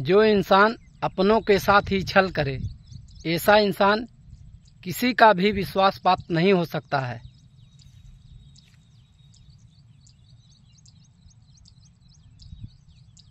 जो इंसान अपनों के साथ ही छल करे ऐसा इंसान किसी का भी विश्वास पात्र नहीं हो सकता है